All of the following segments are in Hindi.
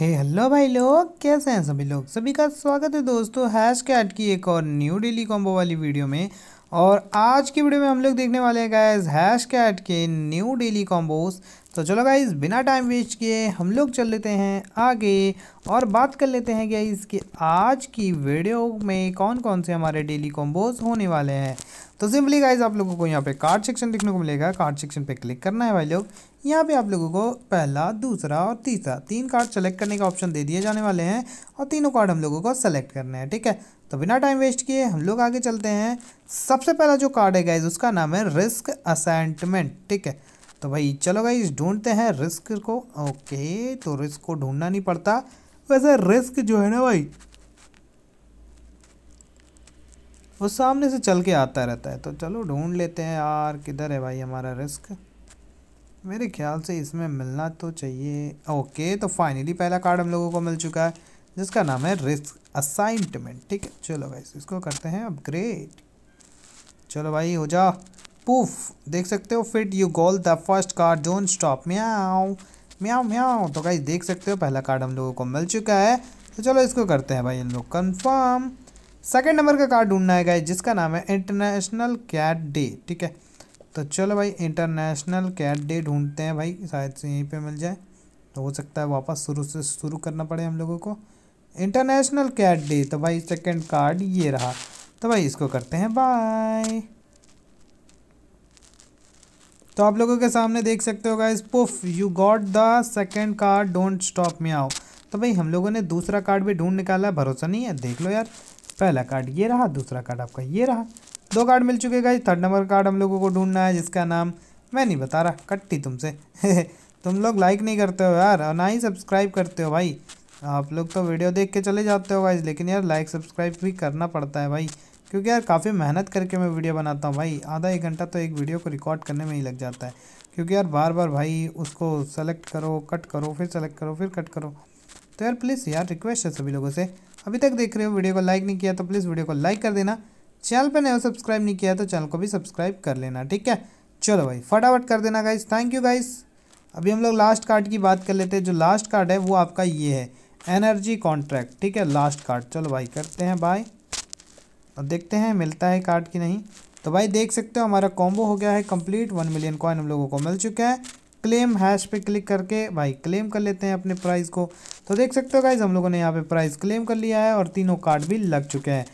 हे हेलो भाई लोग कैसे हैं सभी लोग सभी का स्वागत है दोस्तों हैश कैट की एक और न्यू डेली कॉम्बो वाली वीडियो में और आज की वीडियो में हम लोग देखने वाले हैं गैस हैश कैट के न्यू डेली कॉम्बोस तो चलो गाइज बिना टाइम वेस्ट किए हम लोग चल लेते हैं आगे और बात कर लेते हैं गाइज कि आज की वीडियो में कौन कौन से हमारे डेली कॉम्बोज होने वाले हैं तो सिंपली गाइज आप लोगों को यहाँ पे कार्ड सेक्शन देखने को मिलेगा कार्ड सेक्शन पे क्लिक करना है भाई लोग यहाँ पे आप लोगों को पहला दूसरा और तीसरा तीन कार्ड सेलेक्ट करने का ऑप्शन दे दिए जाने वाले हैं और तीनों कार्ड हम लोगों को सेलेक्ट करने हैं ठीक है तो बिना टाइम वेस्ट किए हम लोग आगे चलते हैं सबसे पहला जो कार्ड है गाइज उसका नाम है रिस्क असाइनमेंट ठीक है तो भाई चलो भाई ढूंढते हैं रिस्क को ओके तो रिस्क को ढूंढना नहीं पड़ता वैसे रिस्क जो है ना भाई वो सामने से चल के आता रहता है तो चलो ढूंढ लेते हैं यार किधर है भाई हमारा रिस्क मेरे ख्याल से इसमें मिलना तो चाहिए ओके तो फाइनली पहला कार्ड हम लोगों को मिल चुका है जिसका नाम है रिस्क असाइनमेंट ठीक है चलो भाई इसको करते हैं अपग्रेड चलो भाई हो जा पूफ देख सकते हो fit you got the first card don't stop meow meow meow तो गाइस देख सकते हो पहला कार्ड हम लोगों को मिल चुका है तो चलो इसको करते हैं भाई हम लोग कन्फर्म सेकेंड नंबर का कार्ड ढूंढना है गाइस जिसका नाम है इंटरनेशनल कैट डे ठीक है तो चलो भाई इंटरनेशनल कैट डे ढूंढते हैं भाई शायद से यहीं पर मिल जाए तो हो सकता है वापस शुरू से शुरू करना पड़े हम लोगों को इंटरनेशनल कैट डे तो भाई सेकेंड कार्ड ये रहा तो भाई इसको करते हैं बाय तो आप लोगों के सामने देख सकते हो guys poof you got the second card don't stop meow तो भाई हम लोगों ने दूसरा कार्ड भी ढूंढ निकाला भरोसा नहीं है देख लो यार पहला कार्ड ये रहा दूसरा कार्ड आपका ये रहा दो कार्ड मिल चुके गाइस थर्ड नंबर कार्ड हम लोगों को ढूंढना है जिसका नाम मैं नहीं बता रहा कट्टी तुमसे तुम लोग लाइक नहीं करते हो यार और ना ही सब्सक्राइब करते हो भाई आप लोग तो वीडियो देख के चले जाते हो गाइज लेकिन यार लाइक सब्सक्राइब भी करना पड़ता है भाई क्योंकि यार काफ़ी मेहनत करके मैं वीडियो बनाता हूँ भाई आधा एक घंटा तो एक वीडियो को रिकॉर्ड करने में ही लग जाता है क्योंकि यार बार बार भाई उसको सेलेक्ट करो कट करो फिर सेलेक्ट करो फिर कट करो तो यार प्लीज़ यार रिक्वेस्ट है सभी लोगों से अभी तक देख रहे हो वीडियो को लाइक नहीं किया तो प्लीज़ वीडियो को लाइक कर देना चैनल पर नया सब्सक्राइब नहीं किया तो चैनल को भी सब्सक्राइब कर लेना ठीक है चलो भाई फटाफट कर देना गाइज़ थैंक यू गाइज़ अभी हम लोग लास्ट कार्ड की बात कर लेते हैं जो लास्ट कार्ड है वो आपका ये है एनर्जी कॉन्ट्रैक्ट ठीक है लास्ट कार्ड चलो भाई करते हैं बाय और देखते हैं मिलता है कार्ड कि नहीं तो भाई देख सकते हो हमारा कॉम्बो हो गया है कंप्लीट वन मिलियन कॉइन हम लोगों को मिल चुका है क्लेम हैश पे क्लिक करके भाई क्लेम कर लेते हैं अपने प्राइज़ को तो देख सकते हो गाइज हम लोगों ने यहाँ पे प्राइज़ क्लेम कर लिया है और तीनों कार्ड भी लग चुके हैं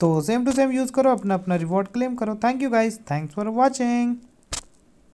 तो सेम टू सेम यूज़ करो अपना अपना रिवॉर्ड क्लेम करो thank you guys thanks for watching